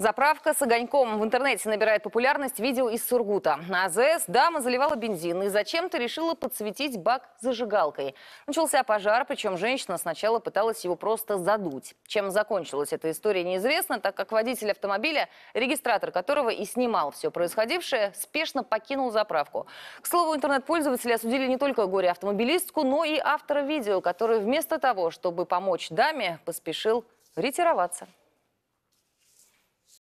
Заправка с огоньком. В интернете набирает популярность видео из Сургута. На АЗС дама заливала бензин и зачем-то решила подсветить бак зажигалкой. Начался пожар, причем женщина сначала пыталась его просто задуть. Чем закончилась эта история неизвестно, так как водитель автомобиля, регистратор которого и снимал все происходившее, спешно покинул заправку. К слову, интернет-пользователи осудили не только горе-автомобилистку, но и автора видео, который вместо того, чтобы помочь даме, поспешил ретироваться.